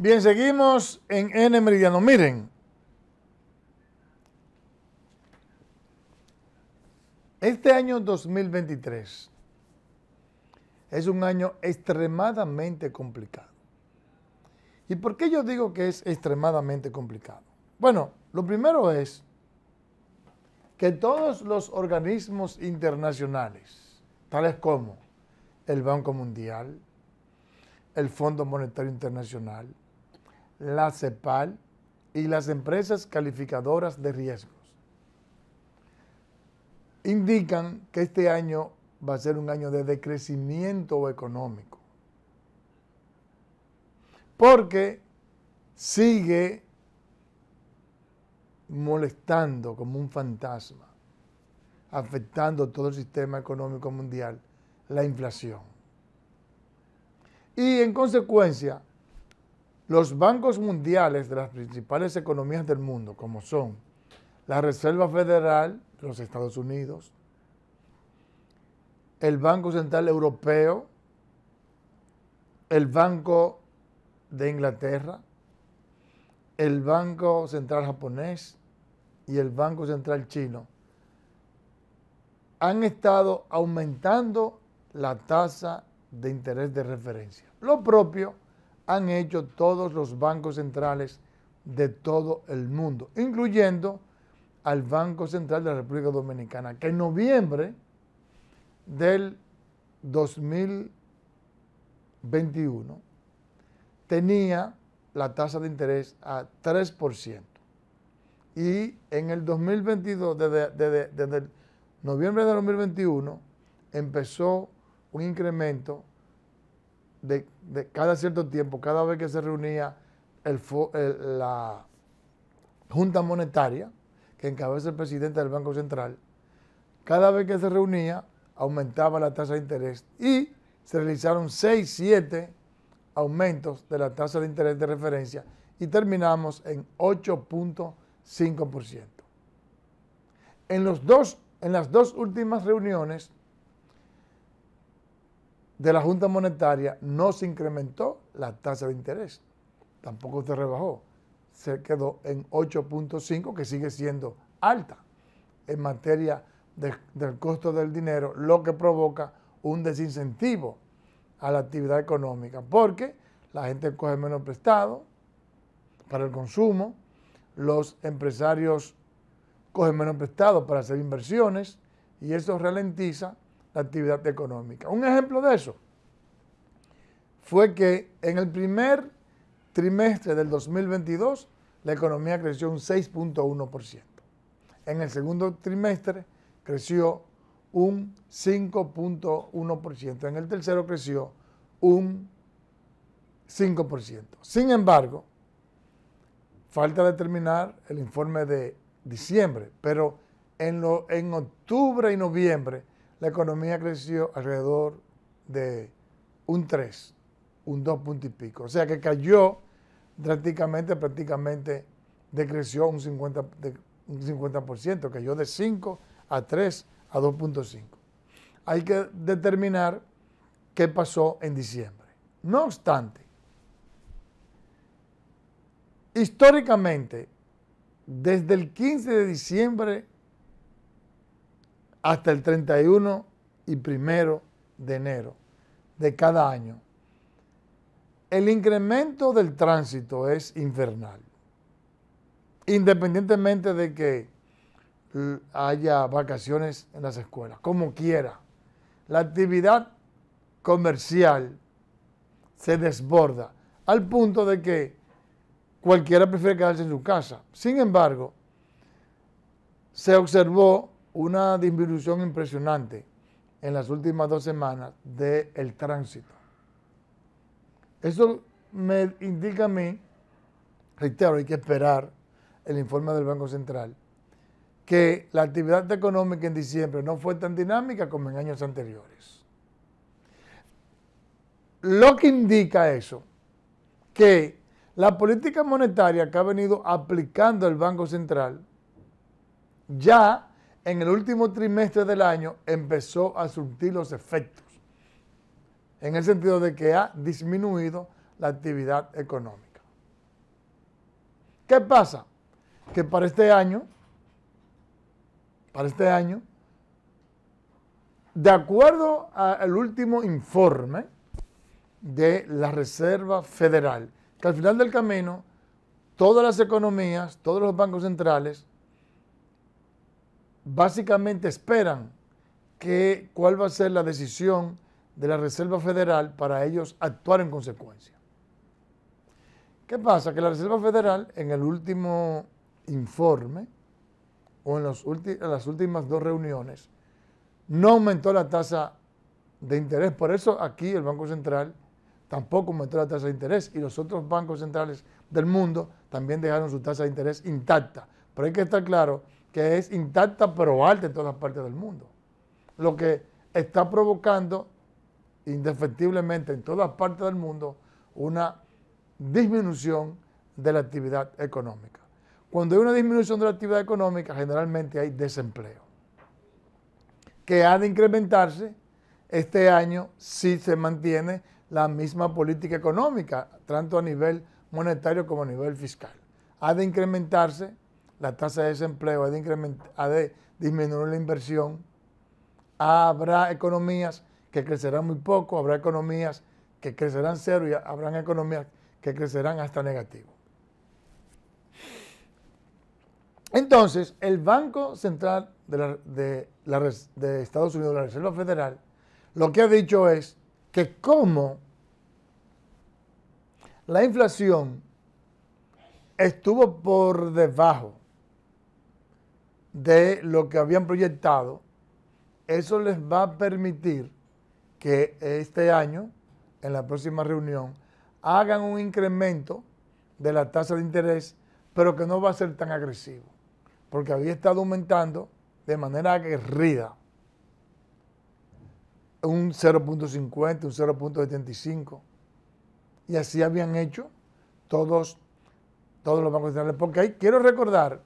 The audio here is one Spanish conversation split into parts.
Bien, seguimos en N meridiano. Miren, este año 2023 es un año extremadamente complicado. ¿Y por qué yo digo que es extremadamente complicado? Bueno, lo primero es que todos los organismos internacionales, tales como el Banco Mundial, el Fondo Monetario Internacional, la CEPAL y las empresas calificadoras de riesgos. Indican que este año va a ser un año de decrecimiento económico, porque sigue molestando como un fantasma, afectando todo el sistema económico mundial, la inflación. Y en consecuencia, los bancos mundiales de las principales economías del mundo, como son la Reserva Federal de los Estados Unidos, el Banco Central Europeo, el Banco de Inglaterra, el Banco Central Japonés y el Banco Central Chino, han estado aumentando la tasa de interés de referencia. Lo propio han hecho todos los bancos centrales de todo el mundo, incluyendo al Banco Central de la República Dominicana, que en noviembre del 2021 tenía la tasa de interés a 3%. Y en el 2022, desde, noviembre de 2021, empezó un incremento de, cada cierto tiempo, cada vez que se reunía el, la Junta Monetaria, que encabeza el presidente del Banco Central, cada vez que se reunía aumentaba la tasa de interés y se realizaron 6, 7 aumentos de la tasa de interés de referencia y terminamos en 8.5%. En, en las dos últimas reuniones de la Junta Monetaria no se incrementó la tasa de interés, tampoco se rebajó, se quedó en 8.5, que sigue siendo alta en materia del costo del dinero, lo que provoca un desincentivo a la actividad económica, porque la gente coge menos prestado para el consumo, los empresarios cogen menos prestado para hacer inversiones y eso ralentiza la actividad económica. Un ejemplo de eso fue que en el primer trimestre del 2022 la economía creció un 6.1%. En el segundo trimestre creció un 5.1%. En el tercero creció un 5%. Sin embargo, falta determinar el informe de diciembre, pero en, lo, en octubre y noviembre la economía creció alrededor de un 3, un 2 punto y pico. O sea que cayó drásticamente, prácticamente decreció un 50%, de, un 50% cayó de 5 a 3 a 2.5. Hay que determinar qué pasó en diciembre. No obstante, históricamente, desde el 15 de diciembre hasta el 31 y primero de enero de cada año. El incremento del tránsito es infernal. Independientemente de que haya vacaciones en las escuelas, como quiera, la actividad comercial se desborda al punto de que cualquiera prefiere quedarse en su casa. Sin embargo, se observó una disminución impresionante en las últimas dos semanas del tránsito. Eso me indica a mí, reitero, hay que esperar el informe del Banco Central, que la actividad económica en diciembre no fue tan dinámica como en años anteriores. Lo que indica eso, que la política monetaria que ha venido aplicando el Banco Central ya en el último trimestre del año empezó a surtir los efectos, en el sentido de que ha disminuido la actividad económica. ¿Qué pasa? Que para este año, para este año, de acuerdo al último informe de la Reserva Federal, que al final del camino, todas las economías, todos los bancos centrales básicamente esperan que cuál va a ser la decisión de la Reserva Federal para ellos actuar en consecuencia. ¿Qué pasa? Que la Reserva Federal en el último informe o en, en las últimas dos reuniones no aumentó la tasa de interés. Por eso aquí el Banco Central tampoco aumentó la tasa de interés y los otros bancos centrales del mundo también dejaron su tasa de interés intacta. Pero hay que estar claro que es intacta pero alta en todas partes del mundo. Lo que está provocando indefectiblemente en todas partes del mundo una disminución de la actividad económica. Cuando hay una disminución de la actividad económica, generalmente hay desempleo, que ha de incrementarse este año si se mantiene la misma política económica, tanto a nivel monetario como a nivel fiscal. Ha de incrementarse la tasa de desempleo, ha de, disminuir la inversión, habrá economías que crecerán muy poco, habrá economías que crecerán cero y habrán economías que crecerán hasta negativo. Entonces, el Banco Central de, de, Estados Unidos, la Reserva Federal, lo que ha dicho es que como la inflación estuvo por debajo de lo que habían proyectado, eso les va a permitir que este año, en la próxima reunión, hagan un incremento de la tasa de interés, pero que no va a ser tan agresivo, porque había estado aumentando de manera aguerrida un 0.50, un 0.75. Y así habían hecho todos, todos los bancos centrales. Porque ahí quiero recordar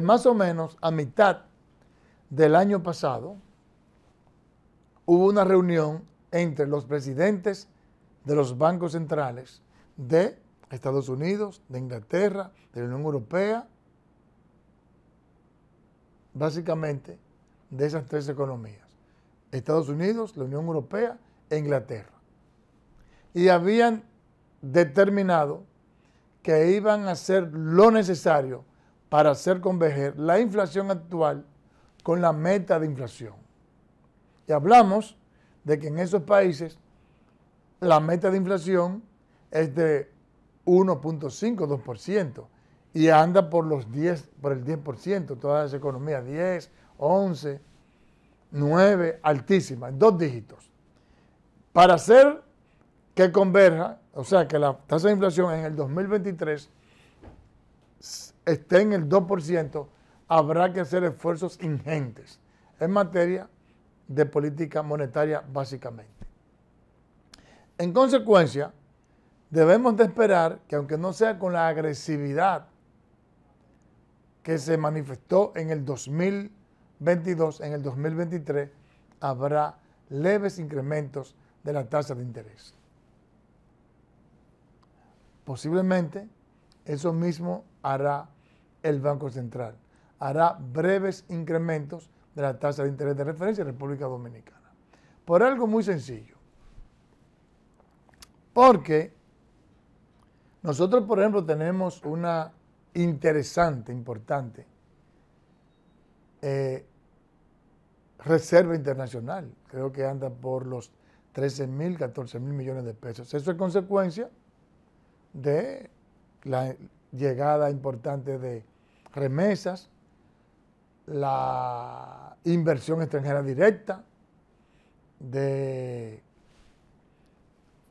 más o menos a mitad del año pasado hubo una reunión entre los presidentes de los bancos centrales de Estados Unidos, de Inglaterra, de la Unión Europea, básicamente de esas tres economías, Estados Unidos, la Unión Europea e Inglaterra. Y habían determinado que iban a hacer lo necesario para hacer converger la inflación actual con la meta de inflación. Y hablamos de que en esos países la meta de inflación es de 1.5, 2%, y anda por, los 10, por el 10%, toda esa economía, 10, 11, 9, en dos dígitos. Para hacer que converja, o sea, que la tasa de inflación en el 2023 esté en el 2%, habrá que hacer esfuerzos ingentes en materia de política monetaria básicamente. En consecuencia, debemos de esperar que aunque no sea con la agresividad que se manifestó en el 2022, en el 2023, habrá leves incrementos de la tasa de interés. Posiblemente eso mismo hará el Banco Central. Hará breves incrementos de la tasa de interés de referencia en República Dominicana. Por algo muy sencillo. Porque nosotros, por ejemplo, tenemos una interesante, importante eh, reserva internacional. Creo que anda por los 13 mil, 14 mil millones de pesos. Eso es consecuencia de la llegada importante de remesas, la inversión extranjera directa, de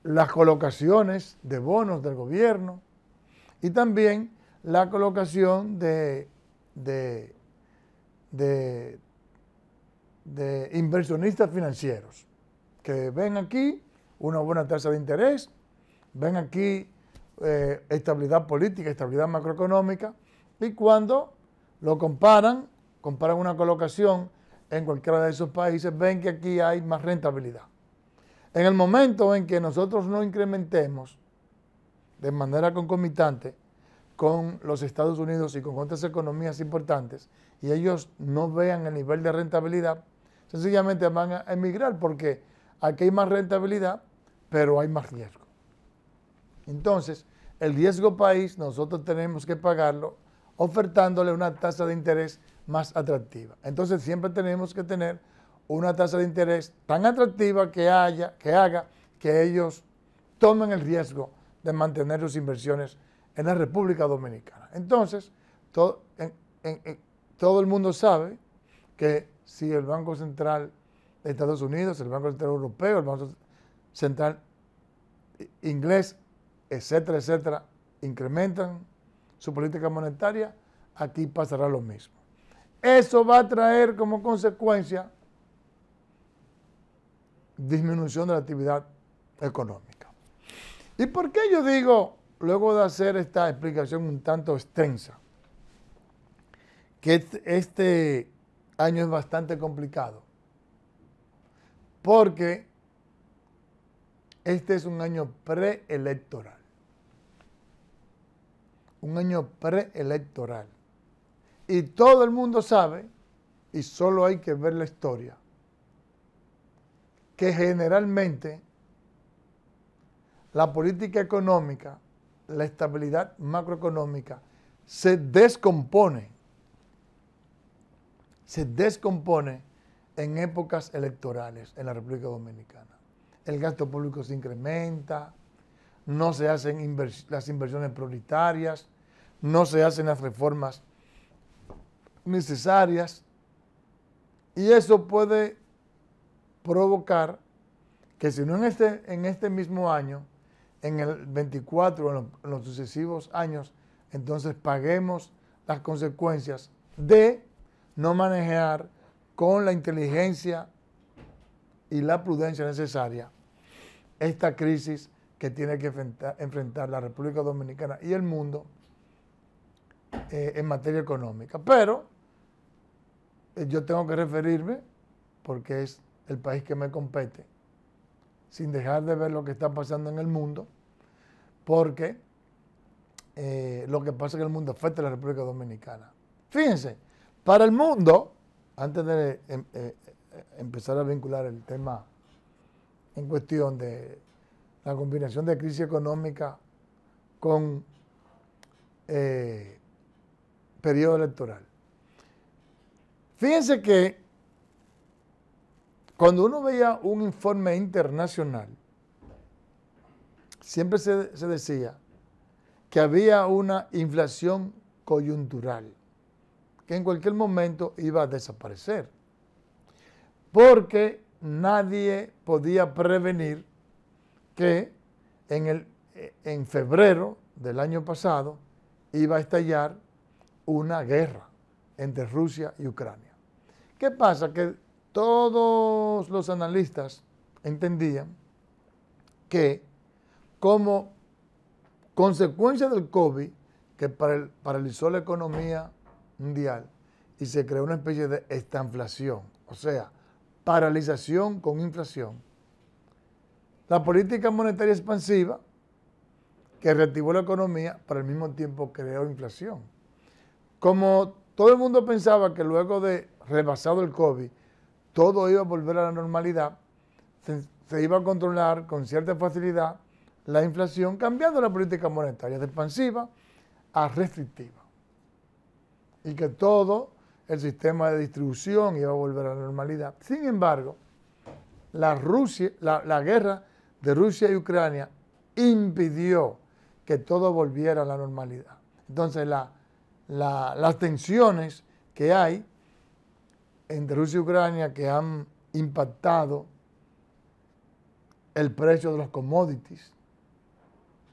las colocaciones de bonos del gobierno y también la colocación de, de, inversionistas financieros que ven aquí una buena tasa de interés, ven aquí eh, estabilidad política, estabilidad macroeconómica, y cuando lo comparan, comparan una colocación en cualquiera de esos países, ven que aquí hay más rentabilidad. En el momento en que nosotros no incrementemos de manera concomitante con los Estados Unidos y con otras economías importantes, y ellos no vean el nivel de rentabilidad, sencillamente van a emigrar porque aquí hay más rentabilidad, pero hay más riesgo. Entonces, el riesgo país nosotros tenemos que pagarlo ofertándole una tasa de interés más atractiva. Entonces, siempre tenemos que tener una tasa de interés tan atractiva que, haya, que haga que ellos tomen el riesgo de mantener sus inversiones en la República Dominicana. Entonces, todo, todo el mundo sabe que si el Banco Central de Estados Unidos, el Banco Central Europeo, el Banco Central eh, Inglés etcétera, etcétera, incrementan su política monetaria, aquí pasará lo mismo. Eso va a traer como consecuencia disminución de la actividad económica. ¿Y por qué yo digo, luego de hacer esta explicación un tanto extensa, que este, este año es bastante complicado? Porque este es un año preelectoral un año preelectoral. Y todo el mundo sabe, y solo hay que ver la historia, que generalmente la política económica, la estabilidad macroeconómica, se descompone, se descompone en épocas electorales en la República Dominicana. El gasto público se incrementa, no se hacen las inversiones prioritarias, no se hacen las reformas necesarias y eso puede provocar que si no en este, en este mismo año, en el 24, en, en los sucesivos años, entonces paguemos las consecuencias de no manejar con la inteligencia y la prudencia necesaria esta crisis que tiene que enfrentar la República Dominicana y el mundo eh, en materia económica. Pero eh, yo tengo que referirme, porque es el país que me compete, sin dejar de ver lo que está pasando en el mundo, porque eh, lo que pasa en el mundo afecta a la República Dominicana. Fíjense, para el mundo, antes de em, empezar a vincular el tema en cuestión de la combinación de crisis económica con eh, periodo electoral. Fíjense que cuando uno veía un informe internacional, siempre se, decía que había una inflación coyuntural, que en cualquier momento iba a desaparecer, porque nadie podía prevenir que en, el, eh, en febrero del año pasado iba a estallar una guerra entre Rusia y Ucrania. ¿Qué pasa? Que todos los analistas entendían que como consecuencia del COVID, que paralizó la economía mundial y se creó una especie de estanflación, o sea, paralización con inflación, la política monetaria expansiva, que reactivó la economía, pero al mismo tiempo creó inflación como todo el mundo pensaba que luego de rebasado el COVID, todo iba a volver a la normalidad, se, iba a controlar con cierta facilidad la inflación cambiando la política monetaria de expansiva a restrictiva. Y que todo el sistema de distribución iba a volver a la normalidad. Sin embargo, la, Rusia, la guerra de Rusia y Ucrania impidió que todo volviera a la normalidad. Entonces la las tensiones que hay entre Rusia y Ucrania que han impactado el precio de los commodities,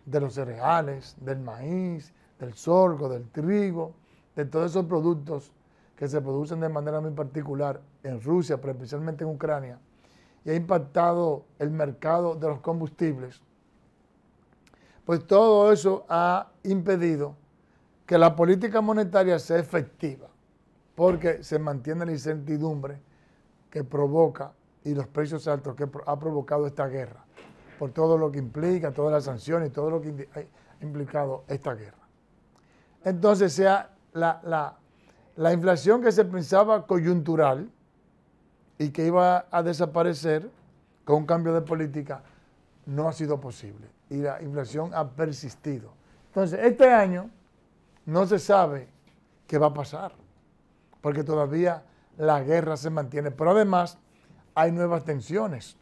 de los cereales, del maíz, del sorgo, del trigo, de todos esos productos que se producen de manera muy particular en Rusia, pero especialmente en Ucrania, y ha impactado el mercado de los combustibles, pues todo eso ha impedido que la política monetaria sea efectiva, porque se mantiene la incertidumbre que provoca y los precios altos que ha provocado esta guerra, por todo lo que implica, todas las sanciones todo lo que ha implicado esta guerra. Entonces, sea la inflación que se pensaba coyuntural y que iba a desaparecer con un cambio de política, no ha sido posible y la inflación ha persistido. Entonces, este año no se sabe qué va a pasar, porque todavía la guerra se mantiene. Pero además hay nuevas tensiones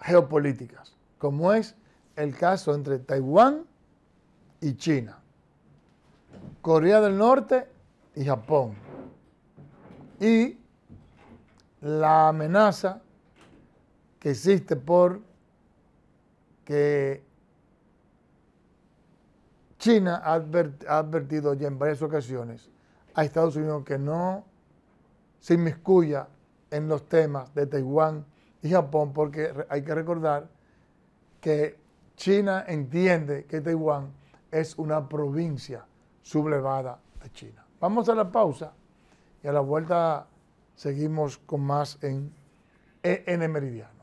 geopolíticas, como es el caso entre Taiwán y China, Corea del Norte y Japón, y la amenaza que existe por que China ha, advertido ya en varias ocasiones a Estados Unidos que no se inmiscuya en los temas de Taiwán y Japón, porque hay que recordar que China entiende que Taiwán es una provincia sublevada de China. Vamos a la pausa y a la vuelta seguimos con más en, en el Meridiano.